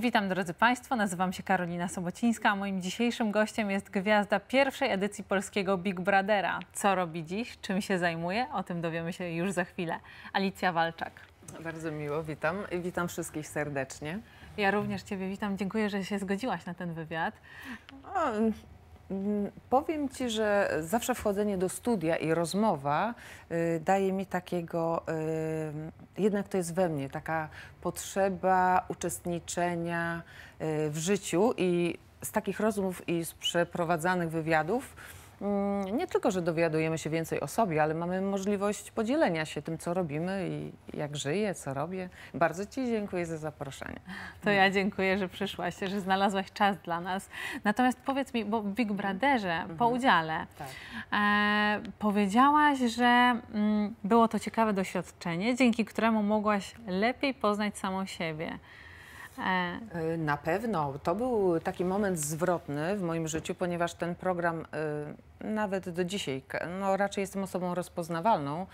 Witam drodzy Państwo, nazywam się Karolina Sobocińska, a moim dzisiejszym gościem jest gwiazda pierwszej edycji polskiego Big Brothera. Co robi dziś, czym się zajmuje, o tym dowiemy się już za chwilę. Alicja Walczak. Bardzo miło, witam. I witam wszystkich serdecznie. Ja również Ciebie witam, dziękuję, że się zgodziłaś na ten wywiad. Mm, powiem Ci, że zawsze wchodzenie do studia i rozmowa y, daje mi takiego, y, jednak to jest we mnie, taka potrzeba uczestniczenia y, w życiu i z takich rozmów i z przeprowadzanych wywiadów Mm, nie tylko, że dowiadujemy się więcej o sobie, ale mamy możliwość podzielenia się tym, co robimy i jak żyję, co robię. Bardzo Ci dziękuję za zaproszenie. To ja dziękuję, że przyszłaś, że znalazłaś czas dla nas. Natomiast powiedz mi, bo w Big Brotherze mhm. po udziale tak. e, powiedziałaś, że m, mm, było to ciekawe doświadczenie, dzięki któremu mogłaś lepiej poznać samą siebie. E. E, na pewno. To był taki moment zwrotny w moim życiu, ponieważ ten program e, nawet do dzisiaj, no raczej jestem osobą rozpoznawalną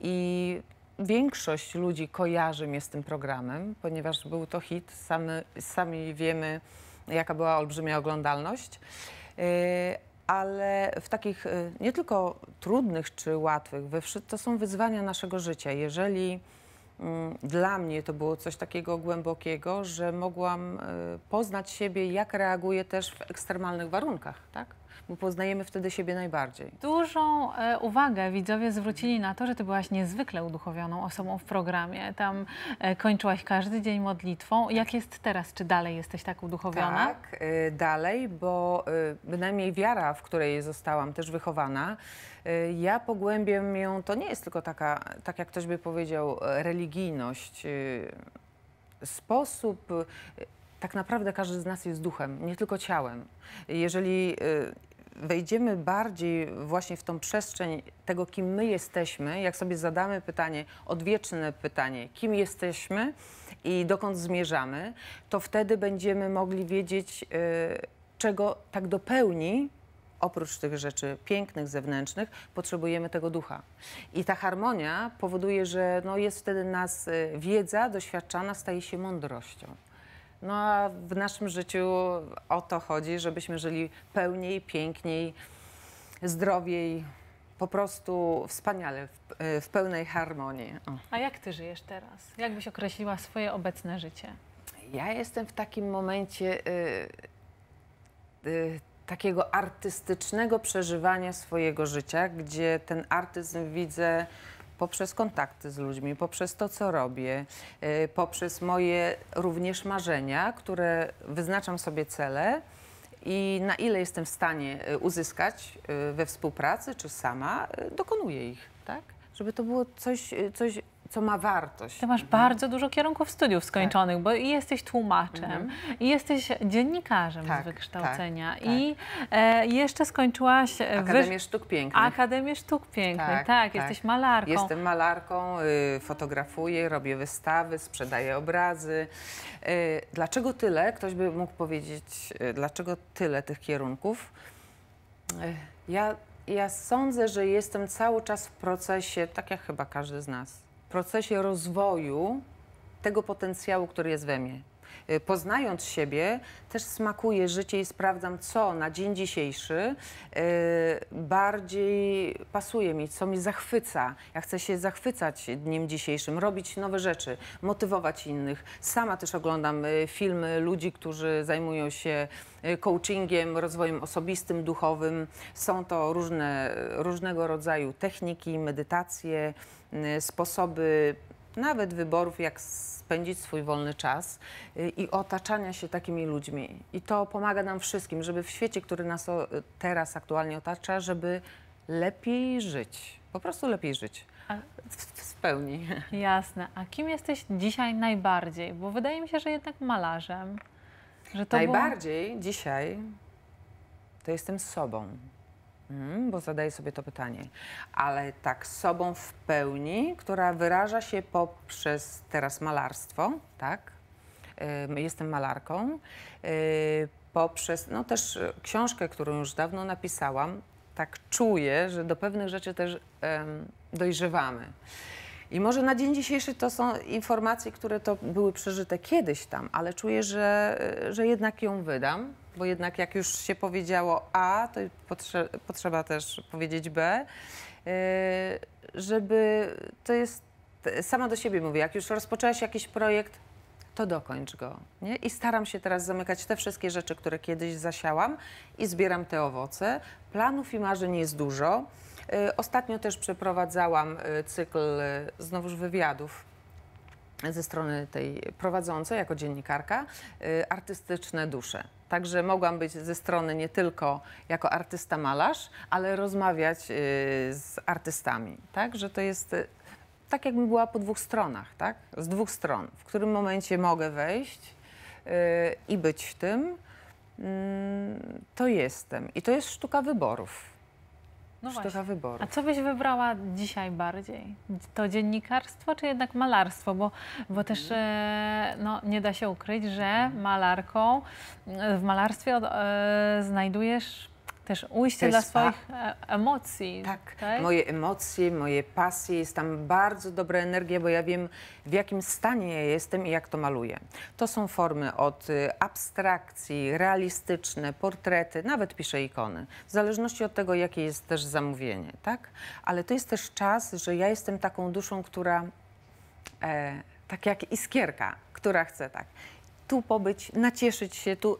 i większość ludzi kojarzy mnie z tym programem, ponieważ był to hit, sami, sami wiemy, jaka była olbrzymia oglądalność. Ale w takich nie tylko trudnych czy łatwych, to są wyzwania naszego życia. Jeżeli Mm, dla mnie to było coś takiego głębokiego, że mogłam y, poznać siebie, jak reaguję też w ekstremalnych warunkach, tak? bo poznajemy wtedy siebie najbardziej. Dużą e, uwagę widzowie zwrócili na to, że ty byłaś niezwykle uduchowioną osobą w programie. Tam e, kończyłaś każdy dzień modlitwą. Tak. Jak jest teraz? Czy dalej jesteś tak uduchowiona? Tak, e, dalej, bo e, bynajmniej wiara, w której zostałam też wychowana, e, ja pogłębiam ją, to nie jest tylko taka, tak jak ktoś by powiedział, e, religijność, sposób tak naprawdę każdy z nas jest duchem, nie tylko ciałem. Jeżeli y, wejdziemy bardziej właśnie w tą przestrzeń tego, kim my jesteśmy, jak sobie zadamy pytanie, odwieczne pytanie, kim jesteśmy i dokąd zmierzamy, to wtedy będziemy mogli wiedzieć, y, czego tak dopełni, oprócz tych rzeczy pięknych, zewnętrznych, potrzebujemy tego ducha. I ta harmonia powoduje, że no jest wtedy nas y, wiedza doświadczana staje się mądrością. No a w naszym życiu o to chodzi, żebyśmy żyli pełniej, piękniej, zdrowiej, po prostu wspaniale, w, y, w pełnej harmonii. O. A jak ty żyjesz teraz? Jak byś określiła swoje obecne życie? Ja jestem w takim momencie y, y, takiego artystycznego przeżywania swojego życia, gdzie ten artyzm widzę poprzez kontakty z ludźmi, poprzez to, co robię, y, poprzez moje również marzenia, które wyznaczam sobie cele i na ile jestem w stanie y, uzyskać y, we współpracy czy sama, dokonuję ich, tak? Żeby to było coś, coś co ma wartość. Ty masz mhm. bardzo dużo kierunków studiów skończonych, tak. bo i jesteś tłumaczem, mhm. i jesteś dziennikarzem tak, z wykształcenia tak, i tak. e, jeszcze skończyłaś... E, Akademię wyż... Sztuk Pięknych. Akademię Sztuk Pięknych, tak, tak, tak, jesteś malarką. Jestem malarką, y, fotografuję, robię wystawy, sprzedaję obrazy. Y, dlaczego tyle? Ktoś by mógł powiedzieć, y, dlaczego tyle tych kierunków? Y, ja ja sądzę, że jestem cały czas w procesie, tak jak chyba każdy z nas, procesie rozwoju tego potencjału, który jest we mnie. Y, poznając siebie, też smakuję życie i sprawdzam, co na dzień dzisiejszy y, bardziej pasuje mi, co mi zachwyca. Ja chcę się zachwycać dniem dzisiejszym, robić nowe rzeczy, motywować innych. Sama też oglądam y, filmy ludzi, którzy zajmują się coachingiem, rozwojem osobistym, duchowym. Są to różne, różnego rodzaju techniki, medytacje, sposoby nawet wyborów, jak spędzić swój wolny czas y, i otaczania się takimi ludźmi. I to pomaga nam wszystkim, żeby w świecie, który nas teraz aktualnie otacza, żeby lepiej żyć. Po prostu lepiej żyć. W, w pełni. Jasne. A kim jesteś dzisiaj najbardziej? Bo wydaje mi się, że jednak malarzem. Że najbardziej było... dzisiaj to jestem sobą. Mm, bo zadaję sobie to pytanie, ale tak sobą w pełni, która wyraża się poprzez teraz malarstwo, tak? jestem malarką. Yy, poprzez no też e, książkę, którą już dawno napisałam, tak czuję, że do pewnych rzeczy też dojrzewamy. I może na dzień dzisiejszy to są informacje, które to były przeżyte kiedyś tam, ale czuję, że, że jednak ją wydam, bo jednak jak już się powiedziało A, to potrze potrzeba też powiedzieć B, yy, żeby to jest, sama do siebie mówię, jak już rozpoczęłaś jakiś projekt, to dokończ go. Nie? I staram się teraz zamykać te wszystkie rzeczy, które kiedyś zasiałam i zbieram te owoce. Planów i marzeń jest dużo. Y, ostatnio też przeprowadzałam y, cykl y, znowuż wywiadów ze strony tej prowadzącej jako dziennikarka artystyczne dusze. Także mogłam być ze strony nie tylko jako artysta malarz, ale rozmawiać z artystami. Także to jest tak, jakbym była po dwóch stronach, tak? Z dwóch stron. W którym momencie mogę wejść i być w tym, mm, to jestem. I to jest sztuka wyborów no Sztuka wyboru. A co byś wybrała dzisiaj bardziej? To dziennikarstwo czy jednak malarstwo? Bo, bo mhm. też e, no, nie da się ukryć, że mhm. malarką w malarstwie od, e, znajdujesz też ujście dla swoich e, emocji. Tak, tak, moje emocje, moje pasje. Jest tam bardzo dobra energia, bo ja wiem, w jakim stanie ja jestem i jak to maluję. To są formy od y, abstrakcji, realistyczne, portrety, nawet piszę ikony. W zależności od tego, jakie jest też zamówienie, tak? Ale to jest też czas, że ja jestem taką duszą, która e, tak jak iskierka, która chce tak tu pobyć, nacieszyć się, tu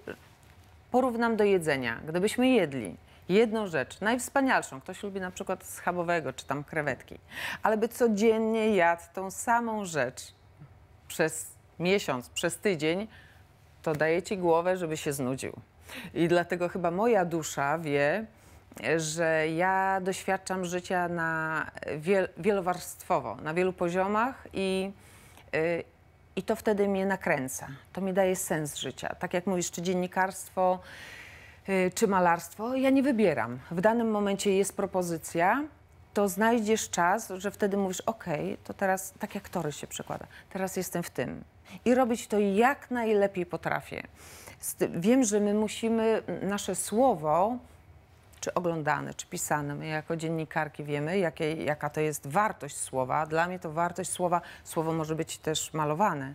porównam do jedzenia. Gdybyśmy jedli jedną rzecz, najwspanialszą, ktoś lubi na przykład schabowego czy tam krewetki, ale by codziennie jadł tą samą rzecz przez miesiąc, przez tydzień, to daje ci głowę, żeby się znudził. I dlatego chyba moja dusza wie, że ja doświadczam życia na wiel wielowarstwowo, na wielu poziomach i, y, i to wtedy mnie nakręca, to mi daje sens życia. Tak jak mówisz, czy dziennikarstwo, y, czy malarstwo, ja nie wybieram. W danym momencie jest propozycja, to znajdziesz czas, że wtedy mówisz, ok, to teraz, tak jak tory się przekłada, teraz jestem w tym. I robić to jak najlepiej potrafię. Wiem, że my musimy nasze słowo czy oglądane, czy pisane. My jako dziennikarki wiemy, jakie, jaka to jest wartość słowa. Dla mnie to wartość słowa, słowo może być też malowane.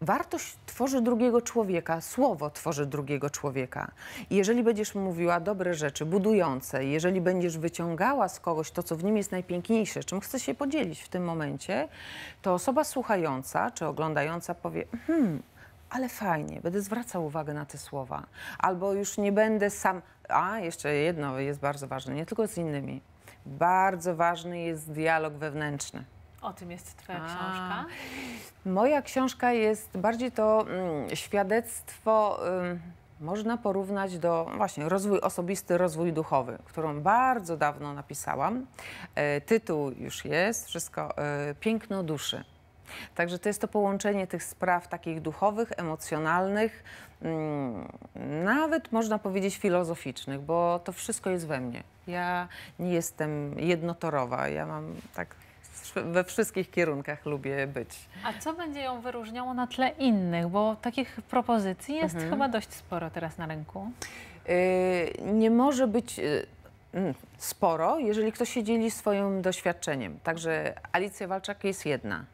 Wartość tworzy drugiego człowieka, słowo tworzy drugiego człowieka. jeżeli będziesz mówiła dobre rzeczy, budujące, jeżeli będziesz wyciągała z kogoś to, co w nim jest najpiękniejsze, czym chcesz się podzielić w tym momencie, to osoba słuchająca czy oglądająca powie: Hmm, ale fajnie, będę zwracał uwagę na te słowa. Albo już nie będę sam. A jeszcze jedno jest bardzo ważne, nie tylko z innymi. Bardzo ważny jest dialog wewnętrzny. O tym jest Twoja A, książka? Moja książka jest bardziej to mm, świadectwo. Mm, można porównać do właśnie rozwój osobisty, rozwój duchowy, którą bardzo dawno napisałam. E, tytuł już jest, wszystko e, Piękno duszy. Także to jest to połączenie tych spraw takich duchowych, emocjonalnych, mm, nawet można powiedzieć filozoficznych, bo to wszystko jest we mnie. Ja nie jestem jednotorowa, ja mam tak we wszystkich kierunkach lubię być. A co będzie ją wyróżniało na tle innych? Bo takich propozycji jest mhm. chyba dość sporo teraz na rynku. Yy, nie może być yy, sporo, jeżeli ktoś się dzieli swoim doświadczeniem. Także Alicja Walczak jest jedna.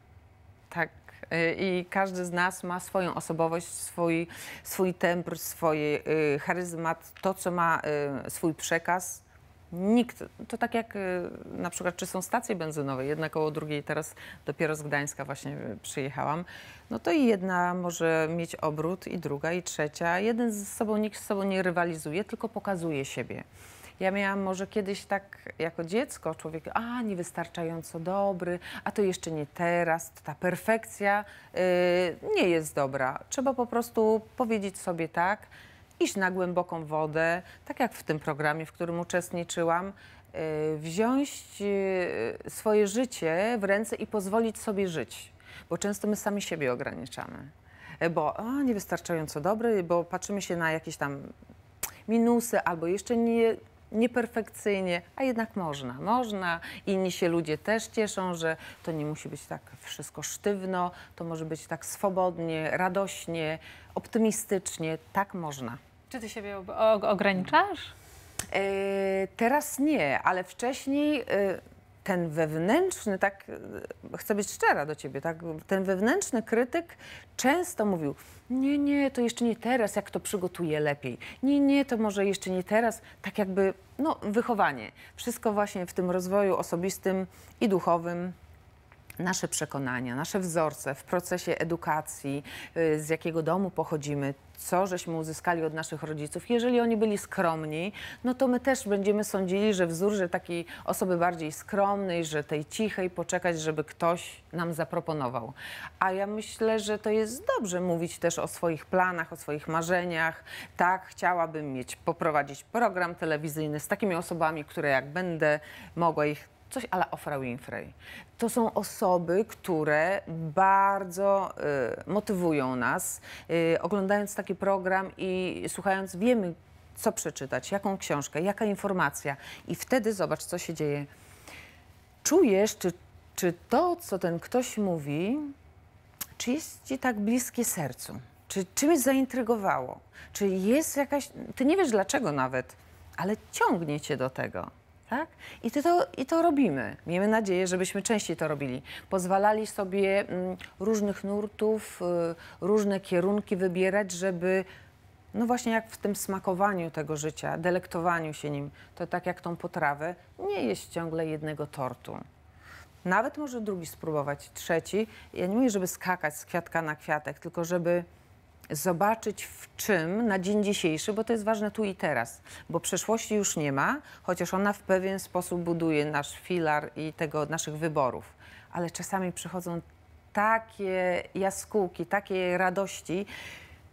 Tak. Y, I każdy z nas ma swoją osobowość, swój, swój temper, swoje y, charyzmat, to co ma y, swój przekaz, Nikt. To tak jak na przykład, czy są stacje benzynowe, jedna koło drugiej, teraz dopiero z Gdańska właśnie przyjechałam, no to i jedna może mieć obrót i druga i trzecia. Jeden z sobą, nikt z sobą nie rywalizuje, tylko pokazuje siebie. Ja miałam może kiedyś tak jako dziecko, człowiek, a niewystarczająco dobry, a to jeszcze nie teraz, ta perfekcja yy, nie jest dobra. Trzeba po prostu powiedzieć sobie tak, iść na głęboką wodę, tak jak w tym programie, w którym uczestniczyłam, yy, wziąć yy, swoje życie w ręce i pozwolić sobie żyć, bo często my sami siebie ograniczamy. Bo a, niewystarczająco dobry, bo patrzymy się na jakieś tam minusy, albo jeszcze nie, nieperfekcyjnie, a jednak można. Można. Inni się ludzie też cieszą, że to nie musi być tak wszystko sztywno, to może być tak swobodnie, radośnie, optymistycznie. Tak można. Czy ty siebie ograniczasz? Yy, teraz nie, ale wcześniej. Yy, ten wewnętrzny, tak e, chcę być szczera do ciebie, tak, ten wewnętrzny krytyk często mówił, nie, nie, to jeszcze nie teraz, jak to przygotuję lepiej. Nie, nie, to może jeszcze nie teraz, tak jakby, no, wychowanie. Wszystko właśnie w tym rozwoju osobistym i duchowym nasze przekonania, nasze wzorce w procesie edukacji, y, z jakiego domu pochodzimy, co żeśmy uzyskali od naszych rodziców. Jeżeli oni byli skromni, no to my też będziemy sądzili, że wzór, że takiej osoby bardziej skromnej, że tej cichej, poczekać, żeby ktoś nam zaproponował. A ja myślę, że to jest dobrze mówić też o swoich planach, o swoich marzeniach. Tak, chciałabym mieć, poprowadzić program telewizyjny z takimi osobami, które jak będę mogła ich coś ala Ofra Winfrey. To są osoby, które bardzo y, motywują nas. Y, oglądając taki program i słuchając, wiemy, co przeczytać, jaką książkę, jaka informacja. I wtedy zobacz, co się dzieje. Czujesz, czy, czy to, co ten ktoś mówi, czy jest ci tak bliskie sercu? Czy czymś zaintrygowało? Czy jest jakaś. Ty nie wiesz dlaczego nawet, ale ciągnie cię do tego. Tak? I, to, I to robimy. Miejmy nadzieję, żebyśmy częściej to robili. Pozwalali sobie mm, różnych nurtów, y, różne kierunki wybierać, żeby no właśnie jak w tym smakowaniu tego życia, delektowaniu się nim, to tak jak tą potrawę, nie jeść ciągle jednego tortu. Nawet może drugi spróbować, trzeci. Ja nie mówię, żeby skakać z kwiatka na kwiatek, tylko żeby zobaczyć w czym na dzień dzisiejszy, bo to jest ważne tu i teraz, bo przeszłości już nie ma, chociaż ona w pewien sposób buduje nasz filar i tego naszych wyborów. Ale czasami przychodzą takie jaskółki, takie radości,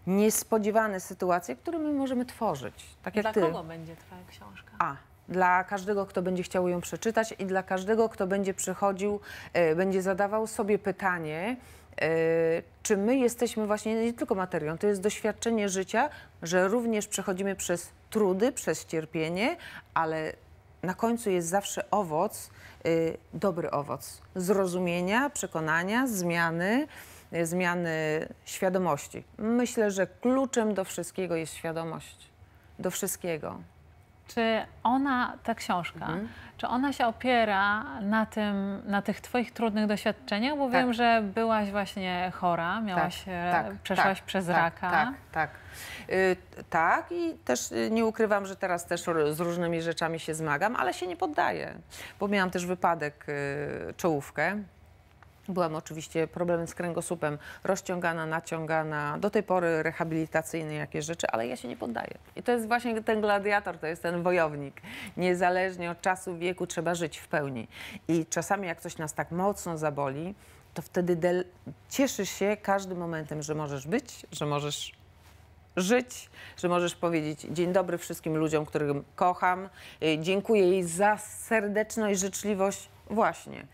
niespodziewane sytuacje, które my możemy tworzyć. Tak Dla ty. kogo będzie Twoja książka? A, dla każdego, kto będzie chciał ją przeczytać i dla każdego, kto będzie przychodził, e, będzie zadawał sobie pytanie, Y, czy my jesteśmy właśnie nie tylko materią, to jest doświadczenie życia, że również przechodzimy przez trudy, przez cierpienie, ale na końcu jest zawsze owoc, y, dobry owoc zrozumienia, przekonania, zmiany, y, zmiany świadomości. Myślę, że kluczem do wszystkiego jest świadomość. Do wszystkiego czy ona, ta książka, mhm. czy ona się opiera na tym, na tych twoich trudnych doświadczeniach? Bo tak. wiem, że byłaś właśnie chora, miałaś, tak, e, tak, przeszłaś tak, przez tak, raka. Tak, tak. Yy, tak i też y, nie ukrywam, że teraz też z różnymi rzeczami się zmagam, ale się nie poddaję, bo miałam też wypadek, yy, czołówkę, Byłam oczywiście problemem z kręgosłupem, rozciągana, naciągana, do tej pory rehabilitacyjne jakieś rzeczy, ale ja się nie poddaję. I to jest właśnie ten gladiator, to jest ten wojownik. Niezależnie od czasu, wieku trzeba żyć w pełni. I czasami jak coś nas tak mocno zaboli, to wtedy del cieszysz się każdym momentem, że możesz być, że możesz żyć, że możesz powiedzieć dzień dobry wszystkim ludziom, których kocham, y, dziękuję jej za serdeczność, życzliwość, właśnie.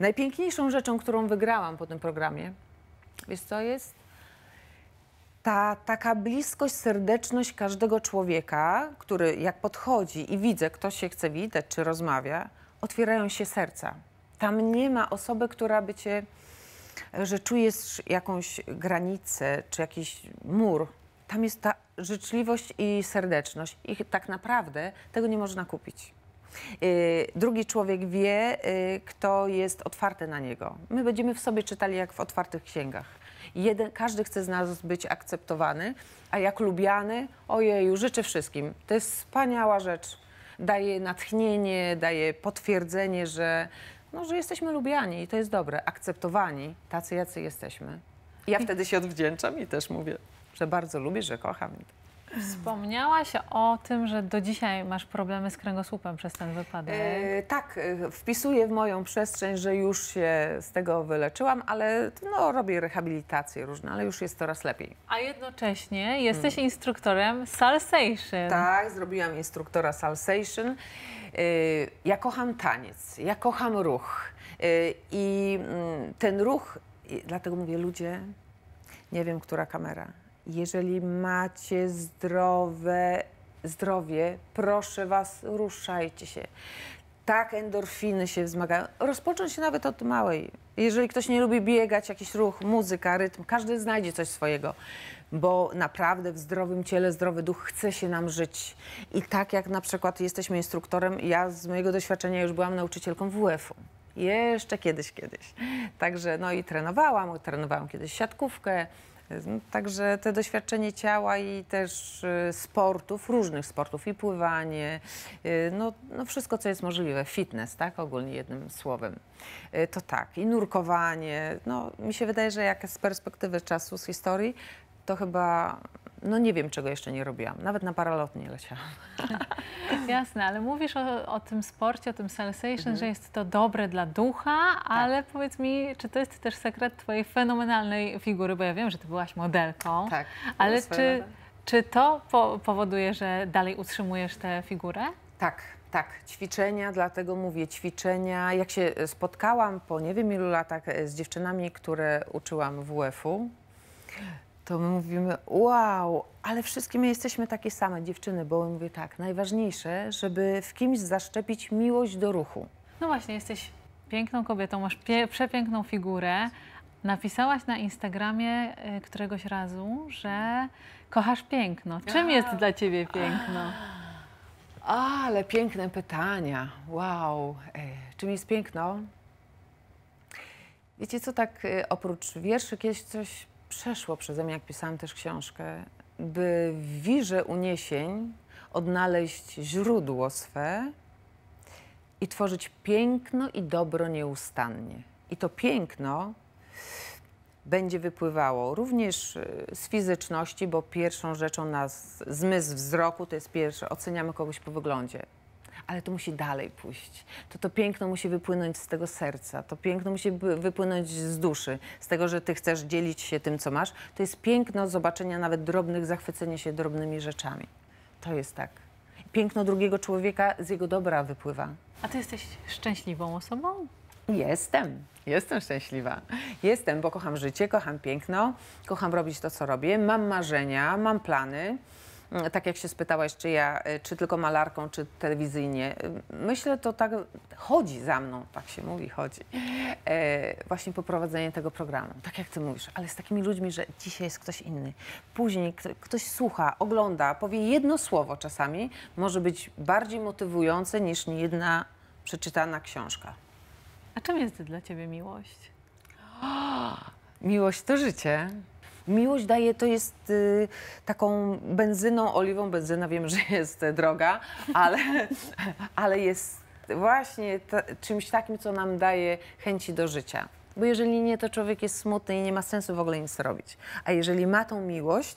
Najpiękniejszą rzeczą, którą wygrałam po tym programie, wiesz co jest? Ta taka bliskość, serdeczność każdego człowieka, który jak podchodzi i widzę, kto się chce widać czy rozmawia, otwierają się serca. Tam nie ma osoby, która by cię, że czujesz jakąś granicę czy jakiś mur. Tam jest ta życzliwość i serdeczność. I tak naprawdę tego nie można kupić. Y, drugi człowiek wie, y, kto jest otwarty na niego. My będziemy w sobie czytali jak w otwartych księgach. Jeden, każdy chce z nas być akceptowany, a jak lubiany, ojeju, życzę wszystkim. To jest wspaniała rzecz. Daje natchnienie, daje potwierdzenie, że, no, że jesteśmy lubiani i to jest dobre, akceptowani, tacy jacy jesteśmy. Ja wtedy się odwdzięczam i też mówię, że bardzo lubię, że kocham. Wspomniałaś o tym, że do dzisiaj masz problemy z kręgosłupem przez ten wypadek. E, tak, e, wpisuję w moją przestrzeń, że już się z tego wyleczyłam, ale no, robię rehabilitacje różne, ale już jest coraz lepiej. A jednocześnie jesteś hmm. instruktorem Salsation. Tak, zrobiłam instruktora Salsation. E, ja kocham taniec, ja kocham ruch. E, I mm, ten ruch, dlatego mówię ludzie, nie wiem, która kamera jeżeli macie zdrowe zdrowie, proszę Was, ruszajcie się. Tak endorfiny się wzmagają. Rozpocząć się nawet od małej. Jeżeli ktoś nie lubi biegać, jakiś ruch, muzyka, rytm, każdy znajdzie coś swojego, bo naprawdę w zdrowym ciele, zdrowy duch chce się nam żyć. I tak jak na przykład jesteśmy instruktorem, ja z mojego doświadczenia już byłam nauczycielką WF-u. Jeszcze kiedyś, kiedyś. Także no i trenowałam, trenowałam kiedyś siatkówkę, Także te doświadczenie ciała i też y, sportów, różnych sportów, i pływanie, y, no, no wszystko, co jest możliwe, fitness, tak, ogólnie jednym słowem, y, to tak, i nurkowanie, no mi się wydaje, że jak z perspektywy czasu, z historii, to chyba no nie wiem, czego jeszcze nie robiłam. Nawet na paralot nie leciałam. Jasne, ale mówisz o, o tym sporcie, o tym sensation, mhm. że jest to dobre dla ducha, tak. ale powiedz mi, czy to jest też sekret twojej fenomenalnej figury, bo ja wiem, że ty byłaś modelką. Tak. Ale czy, czy to po powoduje, że dalej utrzymujesz tę figurę? Tak, tak, ćwiczenia, dlatego mówię ćwiczenia. Jak się e, spotkałam po nie wiem ilu latach e, z dziewczynami, które uczyłam w WF-u, to my mówimy, wow, ale wszystkie my jesteśmy takie same dziewczyny, bo mówię tak, najważniejsze, żeby w kimś zaszczepić miłość do ruchu. No właśnie, jesteś piękną kobietą, masz przepiękną figurę. Napisałaś na Instagramie y, któregoś razu, że kochasz piękno. Czym Aha. jest dla ciebie piękno? Ale piękne pytania. Wow. E, czym jest piękno? Wiecie co, tak y, oprócz wierszy kiedyś coś przeszło przeze mnie, jak pisałam też książkę, by w wirze uniesień odnaleźć źródło swe i tworzyć piękno i dobro nieustannie. I to piękno będzie wypływało również y, z fizyczności, bo pierwszą rzeczą nas zmysł wzroku to jest pierwsze, oceniamy kogoś po wyglądzie ale to musi dalej pójść. To to piękno musi wypłynąć z tego serca, to piękno musi wypłynąć z duszy, z tego, że ty chcesz dzielić się tym, co masz. To jest piękno zobaczenia nawet drobnych, zachwycenia się drobnymi rzeczami. To jest tak. Piękno drugiego człowieka z jego dobra wypływa. A ty jesteś szczęśliwą osobą? Jestem. Jestem szczęśliwa. Jestem, bo kocham życie, kocham piękno, kocham robić to, co robię. Mam marzenia, mam plany. Mm. tak jak się spytałaś, czy ja, y, czy tylko malarką, czy telewizyjnie. Y, myślę, to tak chodzi za mną, tak się mówi, chodzi. E, właśnie poprowadzenie tego programu, tak jak ty mówisz, ale z takimi ludźmi, że dzisiaj jest ktoś inny. Później ktoś słucha, ogląda, powie jedno słowo czasami, może być bardziej motywujące niż niejedna przeczytana książka. A czym jest dla ciebie miłość? miłość to życie. Miłość daje, to jest y, taką benzyną, oliwą. Benzyna wiem, że jest e, droga, ale, ale jest właśnie czymś takim, co nam daje chęci do życia. Bo jeżeli nie, to człowiek jest smutny i nie ma sensu w ogóle nic robić. A jeżeli ma tą miłość,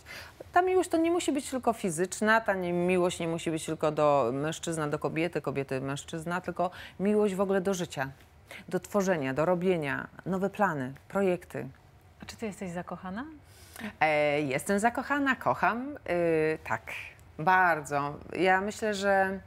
ta miłość to nie musi być tylko fizyczna, ta nie, miłość nie musi być tylko do mężczyzna, do kobiety, kobiety, mężczyzna, tylko miłość w ogóle do życia, do tworzenia, do robienia, nowe plany, projekty. A czy ty jesteś zakochana? E, jestem zakochana, kocham. Y, tak, bardzo. Ja myślę, że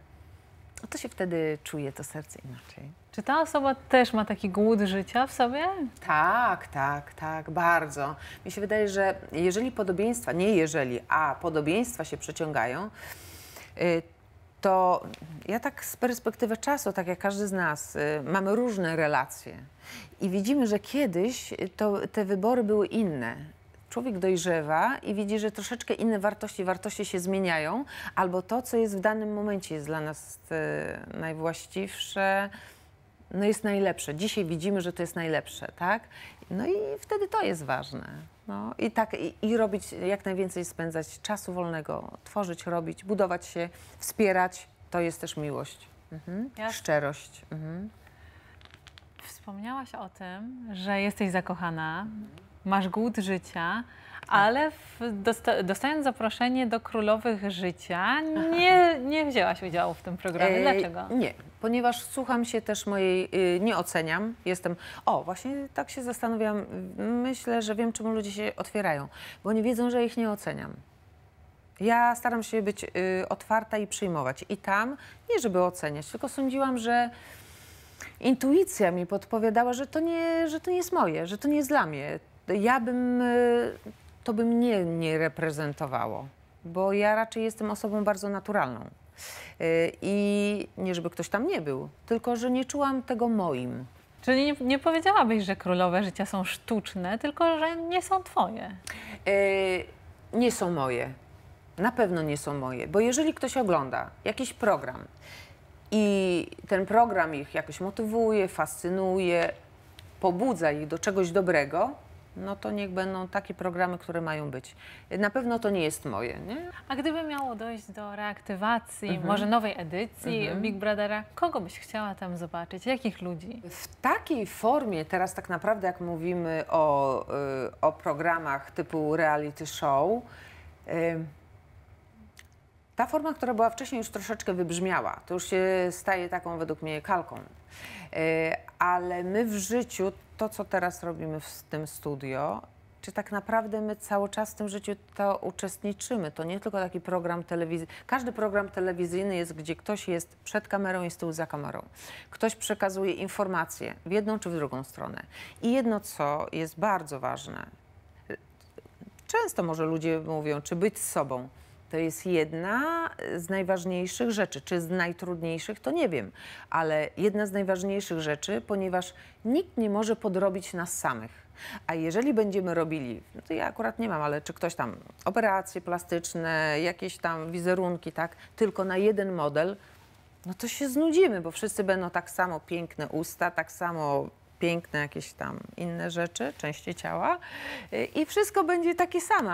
no to się wtedy czuje to serce inaczej. Czy ta osoba też ma taki głód życia w sobie? Tak, tak, tak, bardzo. Mi się wydaje, że jeżeli podobieństwa, nie jeżeli, a podobieństwa się przeciągają, y, to ja tak z perspektywy czasu, tak jak każdy z nas, y, mamy różne relacje i widzimy, że kiedyś to, te wybory były inne człowiek dojrzewa i widzi, że troszeczkę inne wartości, wartości się zmieniają, albo to, co jest w danym momencie jest dla nas e, najwłaściwsze, no jest najlepsze. Dzisiaj widzimy, że to jest najlepsze, tak? No i wtedy to jest ważne. No, i, tak, i, I robić, jak najwięcej spędzać czasu wolnego, tworzyć, robić, budować się, wspierać. To jest też miłość. Mhm. Szczerość. Mhm. Wspomniałaś o tym, że jesteś zakochana masz głód życia, tak. ale w, dosta dostając zaproszenie do Królowych Życia, nie, nie wzięłaś udziału w tym programie. Dlaczego? nie, ponieważ słucham się też mojej, y, nie oceniam, jestem, o właśnie tak się zastanawiam, myślę, że wiem czemu ludzie się otwierają, bo nie wiedzą, że ich nie oceniam. Ja staram się być y, otwarta i przyjmować i tam, nie żeby oceniać, tylko sądziłam, że intuicja mi podpowiadała, że to, nie, że to nie jest moje, że to nie jest dla mnie ja bym, y, to by mnie nie reprezentowało, bo ja raczej jestem osobą bardzo naturalną. Y, I nie, żeby ktoś tam nie był, tylko że nie czułam tego moim. Czyli nie, nie powiedziałabyś, że królowe życia są sztuczne, tylko że nie są twoje. Y, nie są moje. Na pewno nie są moje, bo jeżeli ktoś ogląda jakiś program i ten program ich jakoś motywuje, fascynuje, pobudza ich do czegoś dobrego, no to niech będą takie programy, które mają być. Na pewno to nie jest moje. Nie? A gdyby miało dojść do reaktywacji, mhm. może nowej edycji mhm. Big Brothera, kogo byś chciała tam zobaczyć? Jakich ludzi? W takiej formie, teraz tak naprawdę jak mówimy o, y, o programach typu reality show, y, ta forma, która była wcześniej już troszeczkę wybrzmiała, to już się staje taką według mnie kalką. Y, ale my w życiu to, co teraz robimy w tym studio, czy tak naprawdę my cały czas w tym życiu to uczestniczymy. To nie tylko taki program telewizyjny. Każdy program telewizyjny jest, gdzie ktoś jest przed kamerą i z tyłu za kamerą. Ktoś przekazuje informacje w jedną czy w drugą stronę. I jedno, co jest bardzo ważne, często może ludzie mówią, czy być sobą. To jest jedna z najważniejszych rzeczy, czy z najtrudniejszych, to nie wiem, ale jedna z najważniejszych rzeczy, ponieważ nikt nie może podrobić nas samych. A jeżeli będziemy robili, no to ja akurat nie mam, ale czy ktoś tam operacje plastyczne, jakieś tam wizerunki, tak, tylko na jeden model, no to się znudzimy, bo wszyscy będą tak samo piękne usta, tak samo piękne jakieś tam inne rzeczy, części ciała i wszystko będzie takie samo.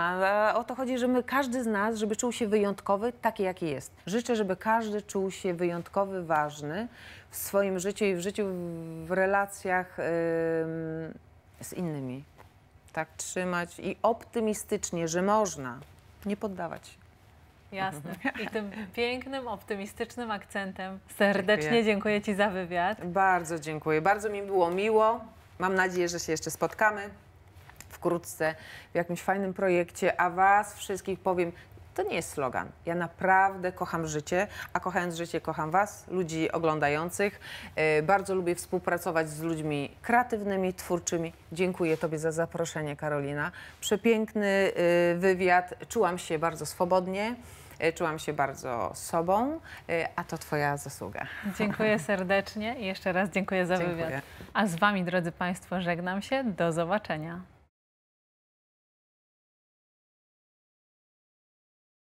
O to chodzi, żeby każdy z nas, żeby czuł się wyjątkowy, taki jaki jest. Życzę, żeby każdy czuł się wyjątkowy, ważny w swoim życiu i w życiu w relacjach z innymi. Tak trzymać i optymistycznie, że można, nie poddawać się. Jasne. I tym pięknym, optymistycznym akcentem serdecznie dziękuję. dziękuję Ci za wywiad. Bardzo dziękuję. Bardzo mi było miło. Mam nadzieję, że się jeszcze spotkamy wkrótce w jakimś fajnym projekcie, a Was wszystkich powiem, to nie jest slogan. Ja naprawdę kocham życie, a kochając życie, kocham Was, ludzi oglądających. E, bardzo lubię współpracować z ludźmi kreatywnymi, twórczymi. Dziękuję Tobie za zaproszenie, Karolina. Przepiękny e, wywiad. Czułam się bardzo swobodnie. E, czułam się bardzo sobą, e, a to Twoja zasługa. Dziękuję serdecznie i jeszcze raz dziękuję za dziękuję. wywiad. A z Wami, drodzy Państwo, żegnam się. Do zobaczenia.